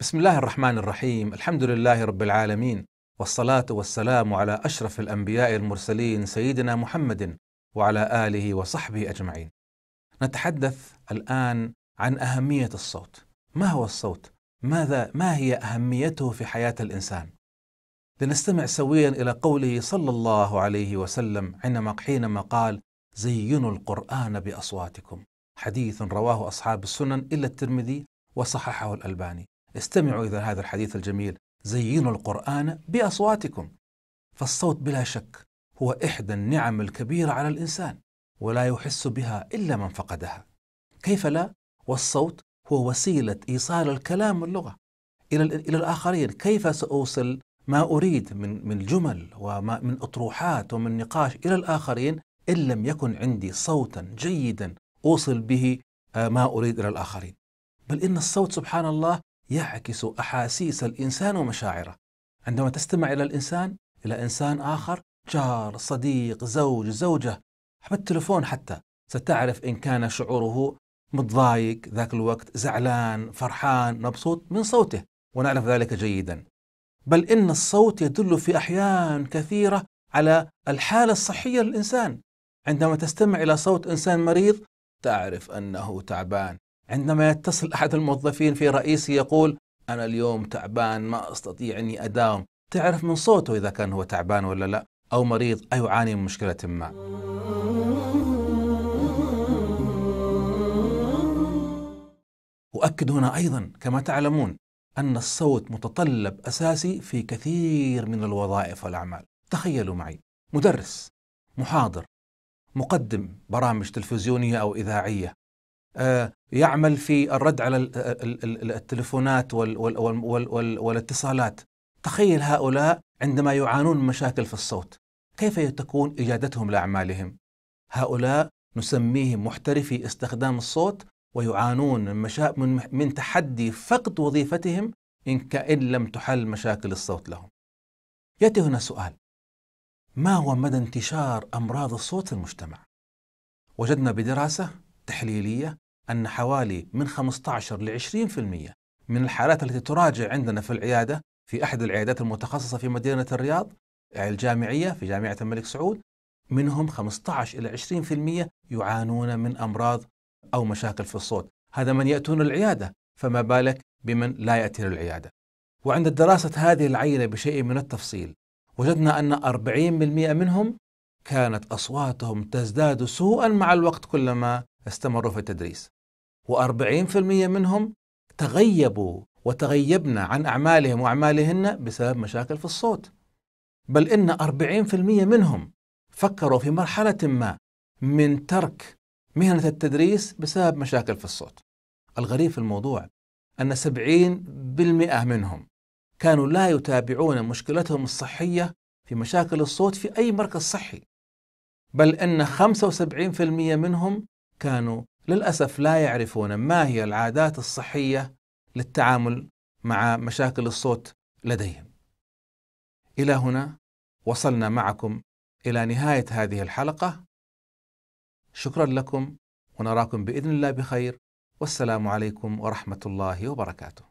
بسم الله الرحمن الرحيم الحمد لله رب العالمين والصلاة والسلام على أشرف الأنبياء المرسلين سيدنا محمد وعلى آله وصحبه أجمعين نتحدث الآن عن أهمية الصوت ما هو الصوت؟ ماذا ما هي أهميته في حياة الإنسان؟ لنستمع سويا إلى قوله صلى الله عليه وسلم حينما حينما قال زينوا القرآن بأصواتكم حديث رواه أصحاب السنن إلا الترمذي وصححه الألباني استمعوا إذا هذا الحديث الجميل زينوا القرآن بأصواتكم فالصوت بلا شك هو إحدى النعم الكبيرة على الإنسان ولا يحس بها إلا من فقدها كيف لا؟ والصوت هو وسيلة إيصال الكلام واللغة إلى إلى الآخرين كيف سأوصل ما أريد من من جمل ومن أطروحات ومن نقاش إلى الآخرين إن لم يكن عندي صوتا جيدا أوصل به آه، ما أريد إلى الآخرين بل إن الصوت سبحان الله يعكس احاسيس الانسان ومشاعره عندما تستمع الى الانسان الى انسان اخر جار صديق زوج زوجه بالتلفون حتى ستعرف ان كان شعوره متضايق ذاك الوقت زعلان فرحان مبسوط من صوته ونعرف ذلك جيدا بل ان الصوت يدل في احيان كثيره على الحاله الصحيه للانسان عندما تستمع الى صوت انسان مريض تعرف انه تعبان عندما يتصل أحد الموظفين في رئيسي يقول أنا اليوم تعبان ما أستطيع أني أداوم تعرف من صوته إذا كان هو تعبان ولا لا أو مريض أو يعاني من مشكلة ما وأكد هنا أيضا كما تعلمون أن الصوت متطلب أساسي في كثير من الوظائف والأعمال تخيلوا معي مدرس محاضر مقدم برامج تلفزيونية أو إذاعية آه، يعمل في الرد على التلفونات والاتصالات تخيل هؤلاء عندما يعانون من مشاكل في الصوت كيف تكون إجادتهم لأعمالهم هؤلاء نسميهم محترفي استخدام الصوت ويعانون من, مشا... من... من تحدي فقد وظيفتهم إن كأن لم تحل مشاكل الصوت لهم يأتي هنا سؤال ما هو مدى انتشار أمراض الصوت في المجتمع؟ وجدنا بدراسة التحليلية أن حوالي من 15 ل 20% من الحالات التي تراجع عندنا في العيادة في أحد العيادات المتخصصة في مدينة الرياض الجامعية في جامعة الملك سعود منهم 15 إلى 20% يعانون من أمراض أو مشاكل في الصوت هذا من يأتون العيادة فما بالك بمن لا يأتي للعيادة وعند دراسة هذه العينة بشيء من التفصيل وجدنا أن 40% منهم كانت أصواتهم تزداد سوءا مع الوقت كلما استمروا في التدريس وأربعين في المية منهم تغيبوا وتغيبنا عن أعمالهم وأعمالهن بسبب مشاكل في الصوت بل إن أربعين في المية منهم فكروا في مرحلة ما من ترك مهنة التدريس بسبب مشاكل في الصوت الغريب في الموضوع أن سبعين بالمئة منهم كانوا لا يتابعون مشكلتهم الصحية في مشاكل الصوت في أي مركز صحي بل أن 75% منهم كانوا للأسف لا يعرفون ما هي العادات الصحية للتعامل مع مشاكل الصوت لديهم. إلى هنا وصلنا معكم إلى نهاية هذه الحلقة. شكرا لكم ونراكم بإذن الله بخير والسلام عليكم ورحمة الله وبركاته.